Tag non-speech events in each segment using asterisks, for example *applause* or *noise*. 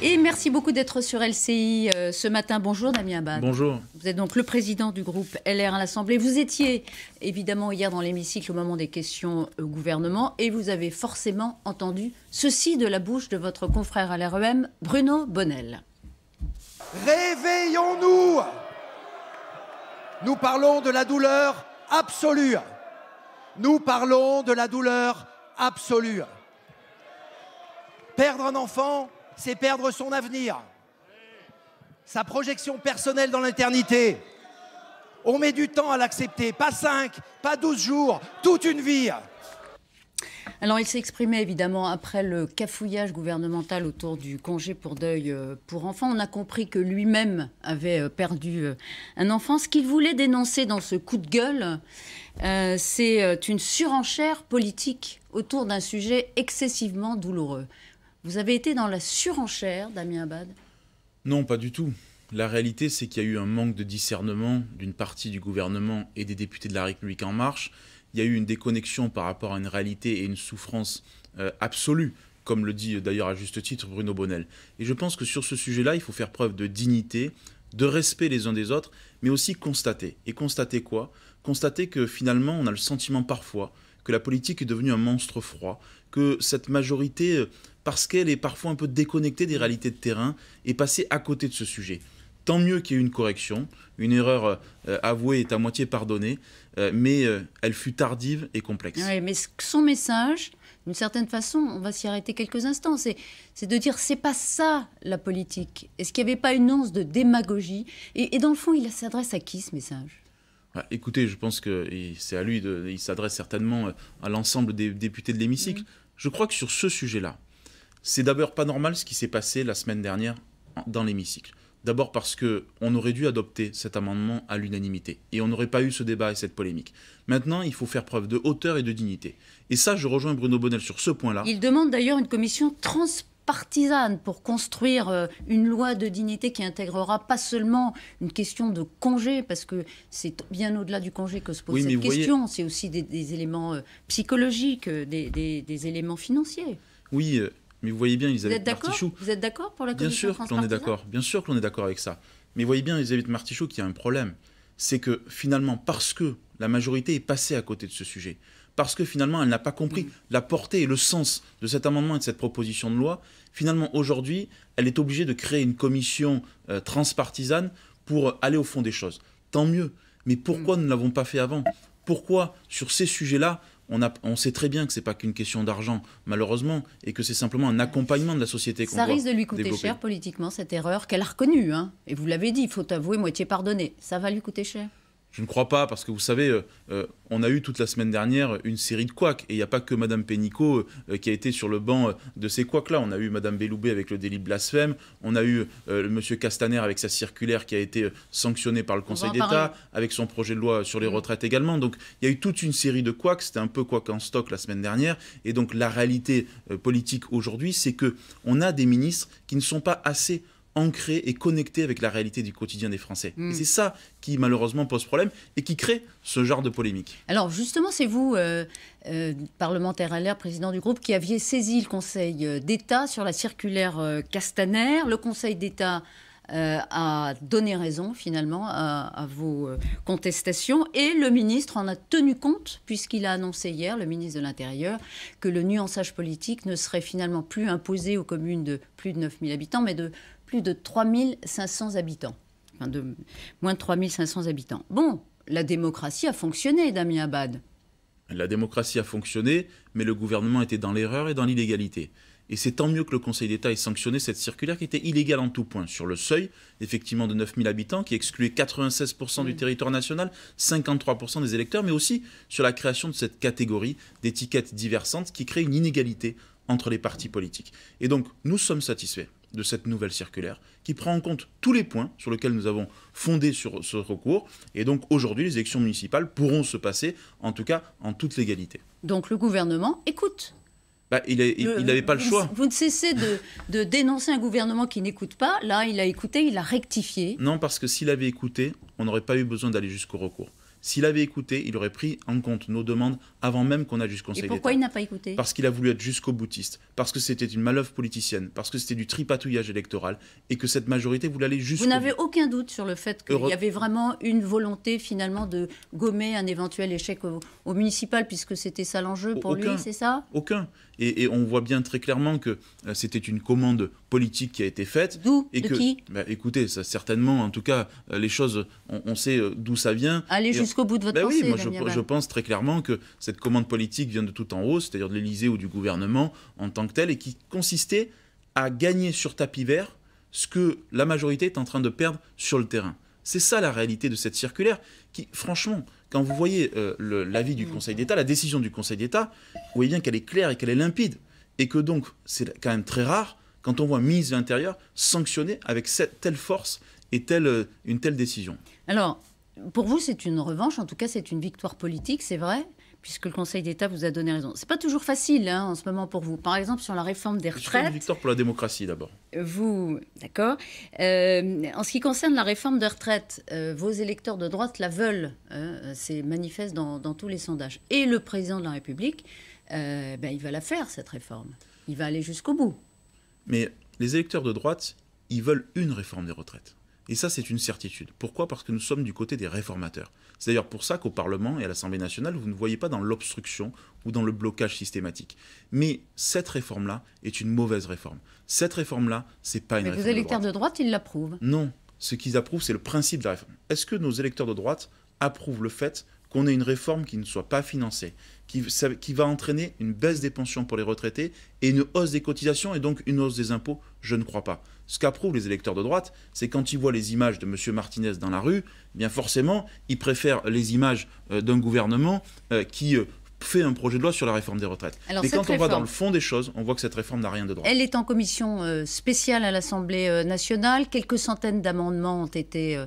Et merci beaucoup d'être sur LCI euh, ce matin. Bonjour Damien Abad. Bonjour. Vous êtes donc le président du groupe LR à l'Assemblée. Vous étiez évidemment hier dans l'hémicycle au moment des questions au gouvernement et vous avez forcément entendu ceci de la bouche de votre confrère à l'REM, Bruno Bonnel. Réveillons-nous Nous parlons de la douleur absolue. Nous parlons de la douleur absolue. Perdre un enfant, c'est perdre son avenir, sa projection personnelle dans l'éternité. On met du temps à l'accepter, pas 5, pas 12 jours, toute une vie. Alors, il s'est exprimé évidemment après le cafouillage gouvernemental autour du congé pour deuil euh, pour enfants. On a compris que lui-même avait euh, perdu euh, un enfant. Ce qu'il voulait dénoncer dans ce coup de gueule, c'est une surenchère politique autour d'un sujet excessivement douloureux. Vous avez été dans la surenchère, Damien Abad Non, pas du tout. La réalité, c'est qu'il y a eu un manque de discernement d'une partie du gouvernement et des députés de la République en marche. Il y a eu une déconnexion par rapport à une réalité et une souffrance euh, absolue, comme le dit d'ailleurs à juste titre Bruno Bonnel. Et je pense que sur ce sujet-là, il faut faire preuve de dignité, de respect les uns des autres, mais aussi constater. Et constater quoi Constater que finalement, on a le sentiment parfois que la politique est devenue un monstre froid, que cette majorité, euh, parce qu'elle est parfois un peu déconnectée des réalités de terrain, est passée à côté de ce sujet. Tant mieux qu'il y ait une correction, une erreur euh, avouée est à moitié pardonnée, euh, mais elle fut tardive et complexe. Oui, mais son message, d'une certaine façon, on va s'y arrêter quelques instants, c'est de dire c'est pas ça la politique. Est-ce qu'il n'y avait pas une once de démagogie et dans le fond, il s'adresse à qui ce message bah, écoutez, je pense que c'est à lui, de, il s'adresse certainement euh, à l'ensemble des députés de l'hémicycle. Je crois que sur ce sujet-là, c'est d'abord pas normal ce qui s'est passé la semaine dernière dans l'hémicycle. D'abord parce que on aurait dû adopter cet amendement à l'unanimité et on n'aurait pas eu ce débat et cette polémique. Maintenant, il faut faire preuve de hauteur et de dignité. Et ça, je rejoins Bruno Bonnel sur ce point-là. Il demande d'ailleurs une commission transparente partisane pour construire euh, une loi de dignité qui intégrera pas seulement une question de congé, parce que c'est bien au-delà du congé que se pose oui, cette question, c'est aussi des, éléments euh, psychologiques, euh, des, des, éléments financiers. Oui, mais vous voyez bien, Elisabeth Martichoux... Vous êtes d'accord pour la commission Bien sûr qu'on est d'accord, bien sûr qu'on est d'accord avec ça. Mais vous voyez bien, Elisabeth Martichoux, qu'il y a un problème. C'est que finalement, parce que la majorité est passée à côté de ce sujet, parce que finalement, elle n'a pas compris mm. la portée et le sens de cet amendement et de cette proposition de loi. Finalement, aujourd'hui, elle est obligée de créer une commission euh, transpartisane pour aller au fond des choses. Tant mieux. Mais pourquoi mm. nous ne l'avons pas fait avant Pourquoi, sur ces sujets-là, on, sait très bien que ce n'est pas qu'une question d'argent, malheureusement, et que c'est simplement un accompagnement de la société Ça risque de lui coûter cher politiquement, cette erreur qu'elle a reconnue. Hein. Et vous l'avez dit, il faut avouer moitié pardonner. Ça va lui coûter cher je ne crois pas, parce que vous savez, euh, euh, on a eu toute la semaine dernière une série de couacs, et il n'y a pas que Mme Pénicaud euh, qui a été sur le banc de ces couacs-là. On a eu Madame Belloubet avec le délit de blasphème, on a eu M. Monsieur Castaner avec sa circulaire qui a été sanctionnée par le Conseil d'État, avec son projet de loi sur les mmh. retraites également. Donc il y a eu toute une série de couacs, c'était un peu couac en stock la semaine dernière, et donc la réalité politique aujourd'hui, c'est que a des ministres qui ne sont pas assez ancré et connecté avec la réalité du quotidien des Français. Et hmm. c'est ça qui malheureusement pose problème et qui crée ce genre de polémique. Alors justement, c'est vous, euh, euh, parlementaire à l'air, président du groupe, qui aviez saisi le Conseil euh, d'État sur la circulaire Castaner. Le Conseil d'État a donné raison finalement à, à vos contestations et le ministre en a tenu compte puisqu'il a annoncé hier, le ministre de l'Intérieur, que le nuançage politique ne serait finalement plus imposé aux communes de plus de 9000 habitants mais de plus de 3500 habitants. Enfin, de moins de 3500 habitants. Bon, la démocratie a fonctionné, Damien Abad. La démocratie a fonctionné, mais le gouvernement était dans l'erreur et dans l'illégalité. Et c'est tant mieux que le Conseil d'État ait sanctionné cette circulaire qui était illégale en tout point, sur le seuil, effectivement, de 9000 habitants, qui excluait 96% du mm. territoire national, 53% des électeurs, mais aussi sur la création de cette catégorie d'étiquettes diversantes qui crée une inégalité entre les partis politiques. Et donc, nous sommes satisfaits de cette nouvelle circulaire qui prend en compte tous les points sur lesquels nous avons fondé sur ce recours. Et donc aujourd'hui, les élections municipales pourront se passer, en tout cas en toute légalité. Donc le gouvernement écoute bah, il n'avait pas le choix. Vous ne cessez de dénoncer un gouvernement qui n'écoute pas. Là, il a écouté, il a rectifié. Non, parce que s'il avait écouté, on n'aurait pas eu besoin d'aller jusqu'au recours. S'il avait écouté, il aurait pris en compte nos demandes avant même qu'on ait jusqu'au Conseil Et pourquoi il n'a pas écouté Parce qu'il a voulu être jusqu'au boutiste, parce que c'était une malœuvre politicienne, parce que c'était du tripatouillage électoral et que cette majorité voulait aller jusqu'au Vous n'avez aucun doute sur le fait qu'il y avait vraiment une volonté finalement de gommer un éventuel échec au, municipal puisque c'était ça l'enjeu pour lui, c'est ça Aucun. Et, on voit bien très clairement que euh, c'était une commande politique qui a été faite. D'où De que, qui bah, Écoutez, ça, certainement, en tout cas, euh, les choses, on, sait euh, d'où ça vient. Allez jusqu'au bout de votre bah Oui, moi je, je, pense très clairement que cette commande politique vient de tout en haut, c'est-à-dire de l'Élysée ou du gouvernement en tant que tel, et qui consistait à gagner sur tapis vert ce que la majorité est en train de perdre sur le terrain. C'est ça la réalité de cette circulaire qui, franchement, quand vous voyez euh, l'avis du mm. Conseil d'État, la décision du Conseil d'État, vous voyez bien qu'elle est claire et qu'elle est limpide. Et que donc, c'est quand même très rare quand on voit un ministre de l'Intérieur sanctionner avec cette, telle force et telle, euh, une telle décision. Alors, pour vous, c'est une revanche, en tout cas, c'est une victoire politique, c'est vrai puisque le Conseil d'État vous a donné raison. C'est pas toujours facile hein, en ce moment pour vous. Par exemple, sur la réforme des retraites. C'est une victoire pour la démocratie d'abord. Vous, d'accord. Euh, en ce qui concerne la réforme des retraites, euh, vos électeurs de droite la veulent. Hein, c'est manifeste dans, dans, tous les sondages. Et le président de la République, euh, ben, il va la faire cette réforme. Il va aller jusqu'au bout. Mais les électeurs de droite, ils veulent une réforme des retraites. Et ça, c'est une certitude. Pourquoi Parce que nous sommes du côté des réformateurs. C'est d'ailleurs pour ça qu'au Parlement et à l'Assemblée nationale, vous ne voyez pas dans l'obstruction ou dans le blocage systématique. Mais cette réforme-là est une mauvaise réforme. Cette réforme-là, c'est pas une Mais réforme. Les électeurs de droite, ils l'approuvent Non. Ce qu'ils approuvent, c'est le principe de la réforme. Est-ce que nos électeurs de droite approuvent le fait qu'on ait une réforme qui ne soit pas financée, qui, va entraîner une baisse des pensions pour les retraités et une hausse des cotisations et donc une hausse des impôts Je ne crois pas. Ce qu'approuvent les électeurs de droite, c'est quand ils voient les images de M. Martinez dans la rue, eh bien forcément, ils préfèrent les images euh, d'un gouvernement euh, qui euh, fait un projet de loi sur la réforme des retraites. Mais quand on va dans le fond des choses, on voit que cette réforme n'a rien de droit. Elle est en commission spéciale à l'Assemblée nationale. Quelques centaines d'amendements ont été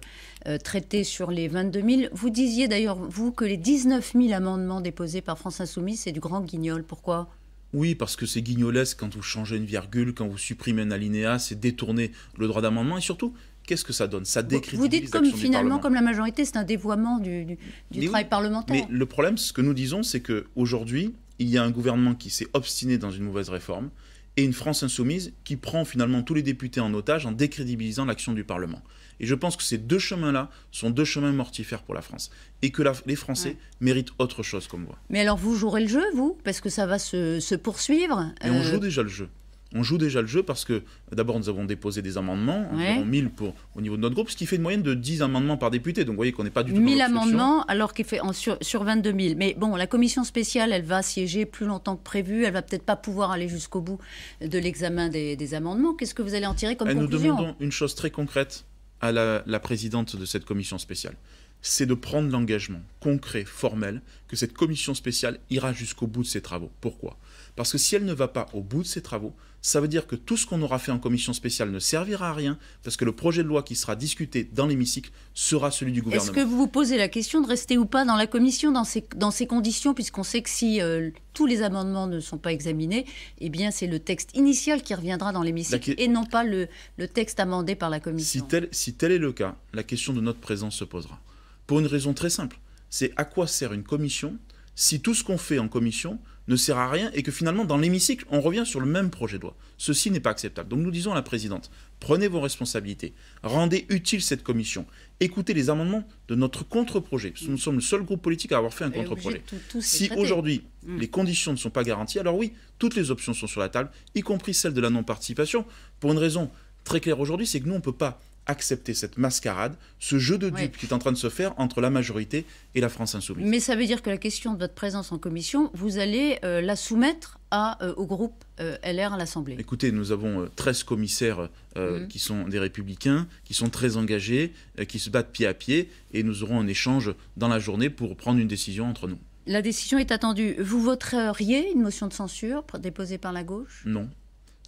traités sur les 22 000. Vous disiez d'ailleurs, vous, que les 19 000 amendements déposés par France Insoumise, c'est du grand guignol. Pourquoi oui, parce que c'est guignolesque quand vous changez une virgule, quand vous supprimez un alinéa, c'est détourner le droit d'amendement et surtout, qu'est-ce que ça donne Ça décrédibilise Vous dites comme finalement, comme la majorité, c'est un dévoiement du, travail parlementaire. Mais le problème, ce que nous disons, c'est que aujourd'hui, il y a un gouvernement qui s'est obstiné dans une mauvaise réforme et une France insoumise qui prend finalement tous les députés en otage en décrédibilisant l'action du Parlement. Et je pense que ces deux chemins-là sont deux chemins mortifères pour la France. Et que les Français méritent autre chose comme voie. Mais alors vous jouerez le jeu, vous Parce que ça va se, poursuivre. on euh, joue déjà le jeu. On joue déjà le jeu parce que d'abord nous avons déposé des amendements, ouais. 1000 pour, au niveau de notre groupe, ce qui fait une moyenne de 10 amendements par député. Donc vous voyez qu'on n'est pas du tout... 1000 amendements alors qu'il fait en sur, 22 000. Mais bon, la commission spéciale, elle va siéger plus longtemps que prévu, elle va peut-être pas pouvoir aller jusqu'au bout de l'examen des, amendements. Qu'est-ce que vous allez en tirer comme conclusion Nous demandons une chose très concrète, à la, présidente de cette commission spéciale, c'est de prendre l'engagement concret, formel, que cette commission spéciale ira jusqu'au bout de ses travaux. Pourquoi Parce que si elle ne va pas au bout de ses travaux, ça veut dire que tout ce qu'on aura fait en commission spéciale ne servira à rien, parce que le projet de loi qui sera discuté dans l'hémicycle sera celui du gouvernement. Est-ce que vous vous posez la question de rester ou pas dans la commission dans ces, conditions, puisqu'on sait que si euh, tous les amendements ne sont pas examinés, eh bien c'est le texte initial qui reviendra dans l'hémicycle et non pas le, texte amendé par la commission si tel est le cas, la question de notre présence se posera. Pour une raison très simple, c'est à quoi sert une commission si tout ce qu'on fait en commission ne sert à rien et que finalement dans l'hémicycle on revient sur le même projet de loi. Ceci n'est pas acceptable. Donc nous disons à la présidente, prenez vos responsabilités, rendez utile cette commission, écoutez les amendements de notre contre-projet, nous sommes le seul groupe politique à avoir fait un contre-projet. Si aujourd'hui mm. les conditions ne sont pas garanties, alors oui, toutes les options sont sur la table, y compris celle de la non-participation, pour une raison très claire aujourd'hui, c'est que nous on ne peut pas accepter cette mascarade, ce jeu de dupes qui est en train de se faire entre la majorité et la France insoumise. Mais ça veut dire que la question de votre présence en commission, vous allez euh, la soumettre à, euh, au groupe euh, LR à l'Assemblée Écoutez, nous avons 13 commissaires mhm. qui sont des républicains, qui sont très engagés, qui se battent pied à pied, et nous aurons un échange dans la journée pour prendre une décision entre nous. La décision est attendue. Vous voteriez une motion de censure déposée par la gauche Non.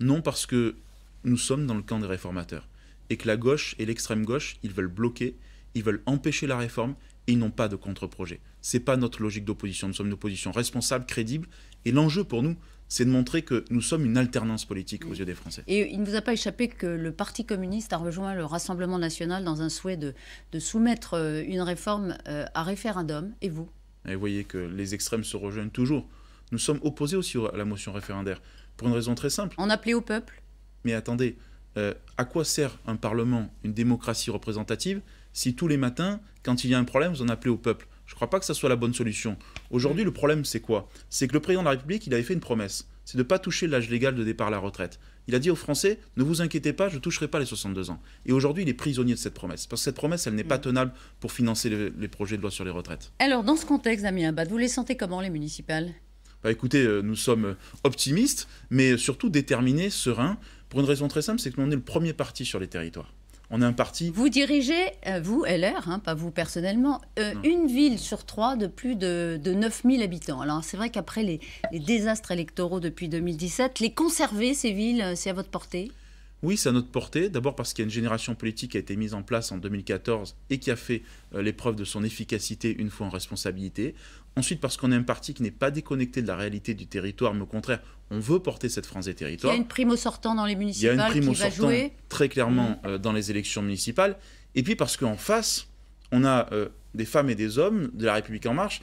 Non, parce que nous sommes dans le camp des réformateurs et que la gauche et l'extrême gauche, ils veulent bloquer, ils veulent empêcher la réforme et ils n'ont pas de contre-projet. Ce n'est pas notre logique d'opposition. Nous sommes une opposition responsable, crédible et l'enjeu pour nous, c'est de montrer que nous sommes une alternance politique aux yeux des Français. Et il ne vous a pas échappé que le Parti communiste a rejoint le Rassemblement national dans un souhait de, soumettre euh, une réforme euh, à référendum. Et vous Et vous voyez que les extrêmes se rejoignent toujours. Nous sommes opposés aussi à la motion référendaire, pour une raison très simple. En appeler au peuple. Mais attendez, euh, à quoi sert un Parlement, une démocratie représentative, si tous les matins, quand il y a un problème, vous en appelez au peuple Je ne crois pas que ça soit la bonne solution. Aujourd'hui, le problème, c'est quoi C'est que le président de la République, il avait fait une promesse c'est de ne pas toucher l'âge légal de départ à la retraite. Il a dit aux Français, ne vous inquiétez pas, je ne toucherai pas les 62 ans. Et aujourd'hui, il est prisonnier de cette promesse, parce que cette promesse, elle n'est pas mm. tenable pour financer les, projets de loi sur les retraites. Alors, dans ce contexte, Damien Abad, vous les sentez comment, les municipales bah, Écoutez, euh, nous sommes optimistes, mais surtout déterminés, sereins, pour une raison très simple, c'est que nous, on est le premier parti sur les territoires. On est un parti. Vous dirigez, euh, vous, LR, hein, pas vous personnellement, euh, une ville sur trois de plus de, 9000 habitants. Alors c'est vrai qu'après les, les, désastres électoraux depuis 2017, les conserver, ces villes, euh, c'est à votre portée oui, c'est à notre portée. D'abord parce qu'il y a une génération politique qui a été mise en place en 2014 et qui a fait euh, l'épreuve de son efficacité une fois en responsabilité. Ensuite parce qu'on est un parti qui n'est pas déconnecté de la réalité du territoire, mais au contraire, on veut porter cette France des territoires. Il y a une prime au sortant dans les municipales. Il y a une prime sortant très clairement mm. euh, dans les élections municipales. Et puis parce qu'en face, on a euh, des femmes et des hommes de la République en marche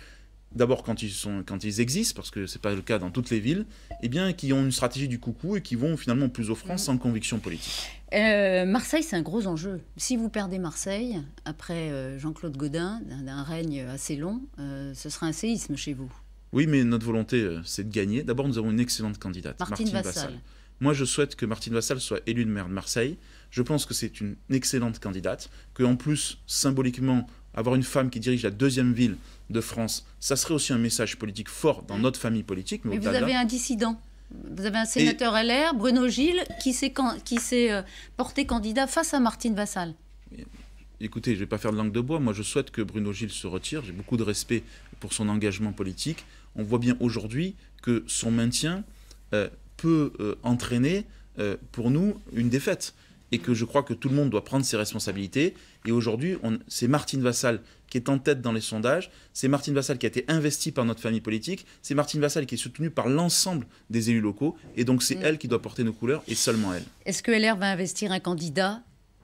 d'abord quand ils sont quand ils existent parce que c'est pas le cas dans toutes les villes eh bien qui ont une stratégie du coucou et qui vont finalement plus aux France mm. sans conviction politique euh, Marseille c'est un gros enjeu si vous perdez Marseille après euh, Jean-Claude Godin d'un règne assez long euh, ce sera un séisme chez vous oui mais notre volonté c'est de gagner d'abord nous avons une excellente candidate Martine, Vassal. moi je souhaite que Martine Vassal soit élue de maire de Marseille je pense que c'est une excellente candidate que en plus symboliquement avoir une femme qui dirige la deuxième ville de France, ça serait aussi un message politique fort dans notre famille politique. Mais, vous avez un dissident. Vous avez un sénateur LR, Bruno Gilles, qui s'est euh, porté candidat face à Martine Vassal. Écoutez, je ne vais pas faire de langue de bois. Moi, je souhaite que Bruno Gilles se retire. J'ai beaucoup de respect pour son engagement politique. On voit bien aujourd'hui que son maintien euh, peut euh, entraîner pour nous une défaite et que je crois que tout le monde doit prendre ses responsabilités. Et aujourd'hui, c'est Martine Vassal qui est en tête dans les sondages, c'est Martine Vassal qui a été investie par notre famille politique, c'est Martine Vassal qui est soutenue par l'ensemble des élus locaux, et donc c'est mm. elle qui doit porter nos couleurs, et seulement elle. Est-ce que LR va investir un candidat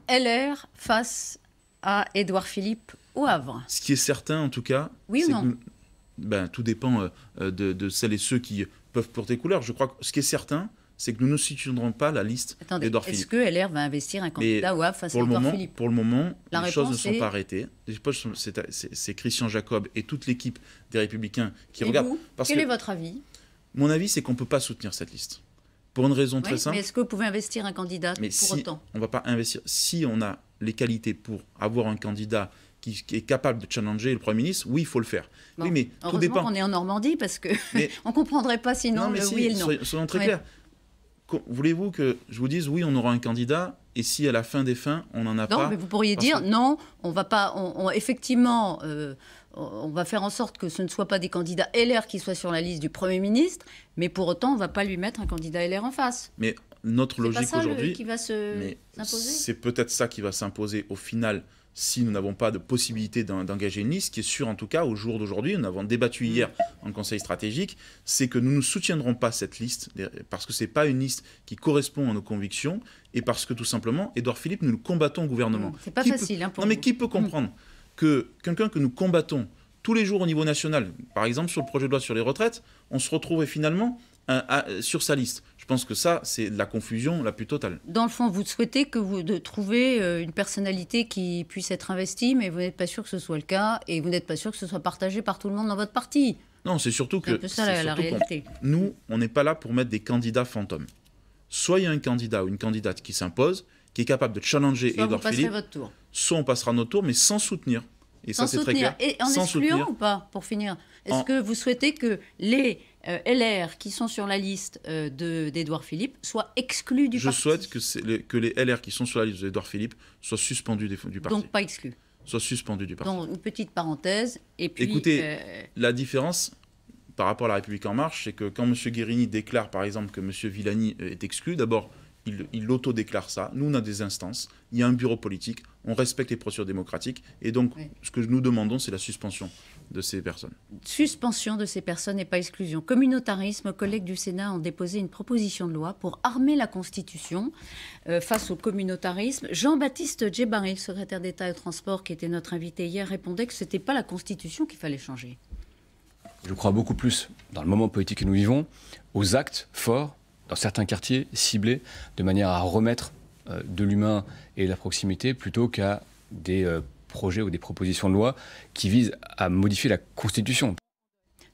LR face à Édouard Philippe au Havre Ce qui est certain, en tout cas... Oui ben, Tout dépend euh, de, celles et ceux qui peuvent porter couleurs. Je crois que ce qui est certain, c'est que nous ne soutiendrons pas la liste d'Edouard Philippe. Est-ce que LR va investir un candidat ou face pour à Edouard Philippe Pour le moment, les choses ne sont pas arrêtées. C'est Christian Jacob et toute l'équipe des Républicains qui et regardent. Vous, quel est votre avis Mon avis, c'est qu'on ne peut pas soutenir cette liste. Pour une raison très simple. Mais est-ce que vous pouvez investir un candidat mais pour si autant On ne va pas investir. Si on a les qualités pour avoir un candidat qui, est capable de challenger le Premier ministre, oui, il faut le faire. oui, mais heureusement tout On est en Normandie parce que *laughs* on comprendrait pas sinon mais le oui et le non. Soyons très clairs voulez-vous que je vous dise oui, on aura un candidat et si à la fin des fins, on en a pas Non, mais vous pourriez dire non, on va pas, on, effectivement, euh, on va faire en sorte que ce ne soit pas des candidats LR qui soient sur la liste du Premier ministre, mais pour autant, on va pas lui mettre un candidat LR en face. Mais notre logique aujourd'hui, c'est peut-être ça qui va s'imposer au final si nous n'avons pas de possibilité d'engager une liste, qui est sûr en tout cas au jour d'aujourd'hui, nous avons débattu mm. hier en Conseil stratégique, c'est que nous ne soutiendrons pas cette liste, parce que ce n'est pas une liste qui correspond à nos convictions, et parce que tout simplement, Edouard Philippe, nous le combattons au gouvernement. Mm, c'est pas facile. Hein, pour non mais qui peut mm. comprendre que quelqu'un que nous combattons tous les jours au niveau national, par exemple sur le projet de loi sur les retraites, on se retrouve finalement euh, sur sa liste. Je pense que ça, c'est de la confusion la plus totale. Dans le fond, vous souhaitez que vous de euh, une personnalité qui puisse être investie, mais vous n'êtes pas sûr que ce soit le cas, et vous n'êtes pas sûr que ce soit partagé par tout le monde dans votre parti. Non, c'est surtout que... Un ça, la, réalité. nous, on n'est pas là pour mettre des candidats fantômes. Soit il y a un candidat ou une candidate qui s'impose, qui est capable de challenger soit Edouard Philippe, votre tour. soit on passera notre tour, mais sans soutenir. Et sans ça, c'est très clair. Et en sans excluant ou pas, pour finir Est-ce que vous souhaitez que les euh, LR qui sont sur la liste euh, de d'Edouard Philippe soient exclus du parti. Je souhaite que, les, que les LR qui sont sur la liste d'Edouard Philippe soient suspendus du parti. Donc pas exclus. Soient suspendus du parti. Donc une petite parenthèse. Et Écoutez, euh, la différence par rapport à La République En Marche, c'est que quand M. Guérini déclare par exemple que M. Villani est exclu, d'abord il, il déclare ça. Nous, on a des instances, il y a un bureau politique, on respecte les procédures démocratiques, et donc ce que nous demandons, c'est la suspension de ces personnes. Suspension de ces personnes et pas exclusion. Communautarisme, collègues du Sénat ont déposé une proposition de loi pour armer la Constitution euh, face au communautarisme. Jean-Baptiste Djebari, secrétaire d'État de transport qui était notre invité hier, répondait que ce n'était pas la Constitution qu'il fallait changer. Je crois beaucoup plus, dans le moment politique que nous vivons, aux actes forts dans certains quartiers ciblés, de manière à remettre euh, de l'humain et la proximité plutôt qu'à des euh, projets ou des propositions de loi qui visent à modifier la Constitution.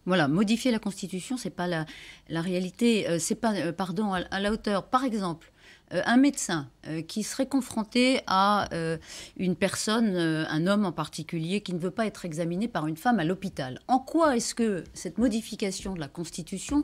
Voilà, modifier la Constitution, c'est pas la, la réalité, euh, c'est pas, euh, pardon, à, la hauteur. Par exemple, euh, un médecin qui serait confronté à une personne, un homme en particulier, qui ne veut pas être examiné par une femme à l'hôpital. En quoi est-ce que cette modification de la Constitution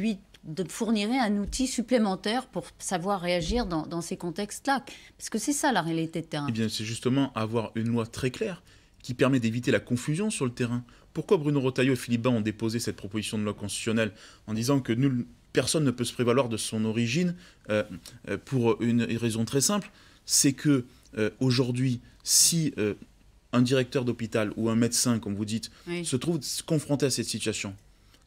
lui de fournirait un outil supplémentaire pour savoir réagir dans, ces contextes-là. Parce que c'est ça la réalité de terrain. Eh bien, c'est justement avoir une loi très claire qui permet d'éviter la confusion sur le terrain. Pourquoi Bruno Rotaillot et Philippe Bas ont déposé cette proposition de loi constitutionnelle en disant que nul, personne ne peut se prévaloir de son origine euh, euh, pour une raison très simple, c'est que euh, aujourd'hui, si un directeur d'hôpital ou un médecin, comme vous dites, se trouve confronté à cette situation,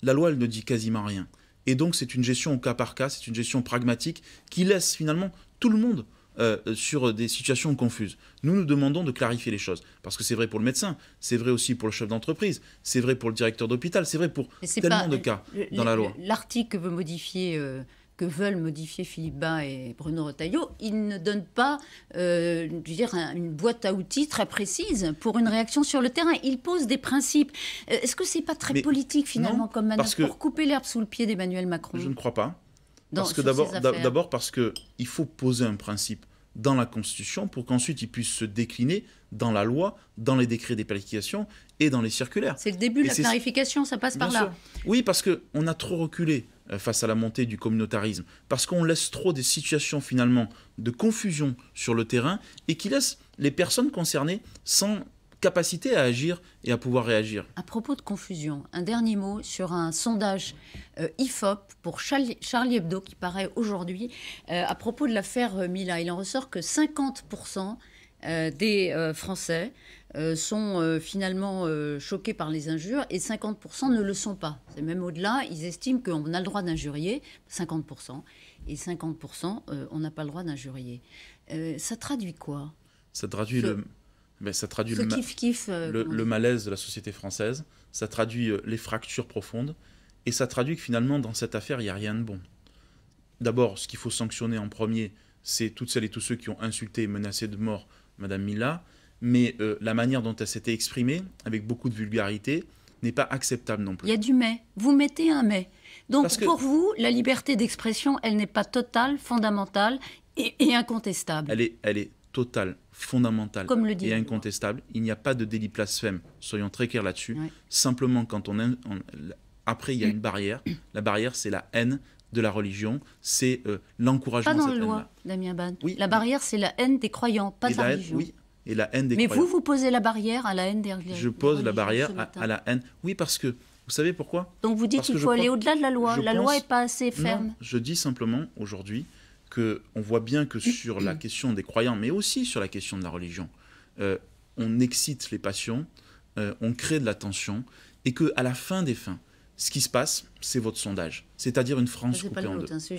la loi, elle ne dit quasiment rien. Et donc c'est une gestion au cas par cas, c'est une gestion pragmatique qui laisse finalement tout le monde euh, sur des situations confuses. Nous nous demandons de clarifier les choses. Parce que c'est vrai pour le médecin, c'est vrai aussi pour le chef d'entreprise, c'est vrai pour le directeur d'hôpital, c'est vrai pour tellement de cas dans la loi. L'article veut modifier... Euh, que veulent modifier Philippe Bas et Bruno Retailleau, ils ne donnent pas euh, dire, une boîte à outils très précise pour une réaction sur le terrain. Ils posent des principes. Euh, est-ce que c'est pas très politique finalement comme manœuvre pour couper l'herbe sous le pied d'Emmanuel Macron Je ne crois pas. parce que d'abord, parce que il faut poser un principe dans la Constitution pour qu'ensuite il puisse se décliner dans la loi, dans les décrets d'application et dans les circulaires. C'est le début de la clarification, ça passe par là. Oui, parce qu'on a trop reculé. Euh, face à la montée du communautarisme, parce qu'on laisse trop des situations finalement de confusion sur le terrain et qui laissent les personnes concernées sans capacité à agir et à pouvoir réagir. À propos de confusion, un dernier mot sur un sondage euh, IFOP pour Charlie, Hebdo qui paraît aujourd'hui euh, à propos de l'affaire Mila. Il en ressort que 50% des Français euh, sont euh, finalement euh, choqués par les injures et 50% ne le sont pas. C'est même au-delà, ils estiment qu'on a le droit d'injurier, 50%, et 50% on n'a pas le droit d'injurier. ça traduit quoi Ça traduit le... Ben, ça traduit le, malaise de la société française, ça traduit les fractures profondes, et ça traduit que finalement, dans cette affaire, il n'y a rien de bon. D'abord, ce qu'il faut sanctionner en premier, c'est toutes celles et tous ceux qui ont insulté et menacé de mort Madame Mila, mais euh, la manière dont elle s'était exprimée, avec beaucoup de vulgarité, n'est pas acceptable non plus. Il y a du mais. Vous mettez un mais. Donc pour vous, la liberté d'expression, elle n'est pas totale, fondamentale et, incontestable. Elle est, totale, fondamentale et incontestable. Il n'y a pas de délit blasphème, soyons très clairs là-dessus. Simplement, quand on, après, il y a une barrière. La barrière, c'est la haine de la religion, c'est euh, l'encouragement. Pas dans la loi, Damien Ban. la barrière, c'est la haine des croyants, pas de la religion et la haine des Mais vous, vous posez la barrière à la haine des religions. Je pose la barrière à, la haine. Oui, parce que, vous savez pourquoi Donc vous dites qu'il faut aller au-delà de la loi. La loi n'est pas assez ferme. Non, je dis simplement aujourd'hui que on voit bien que sur la *coughs* question des croyants, mais aussi sur la question de la religion, euh, on excite les passions, euh, on crée de la tension, et que à la fin des fins, ce qui se passe, c'est votre sondage, c'est-à-dire une France coupée en deux. Hein, c'est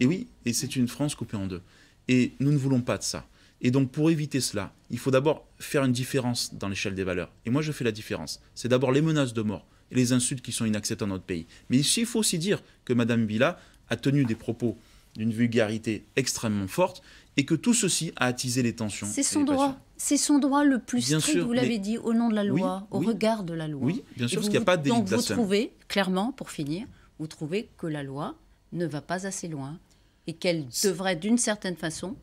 Et oui, et c'est une France coupée en deux. Et nous ne voulons pas de ça. Et donc pour éviter cela, il faut d'abord faire une différence dans l'échelle des valeurs. Et moi je fais la différence. C'est d'abord les menaces de mort et les insultes qui sont inacceptables dans notre pays. Mais ici, il faut aussi dire que Mme Villa a tenu des propos d'une vulgarité extrêmement forte et que tout ceci a attisé les tensions. C'est son droit. C'est son droit le plus strict, vous l'avez dit, au nom de la loi, au regard de la loi. Oui, bien sûr, parce qu'il n'y a pas de Donc vous trouvez, clairement, pour finir, vous trouvez que la loi ne va pas assez loin et qu'elle devrait d'une certaine façon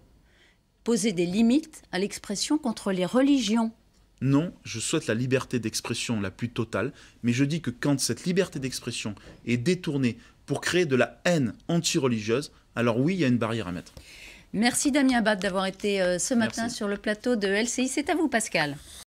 poser des limites à l'expression contre les religions. Non, je souhaite la liberté d'expression la plus totale, mais je dis que quand cette liberté d'expression est détournée pour créer de la haine anti-religieuse, alors oui, il y a une barrière à mettre. Merci Damien Abad d'avoir été euh, ce matin sur le plateau de LCI. C'est à vous Pascal.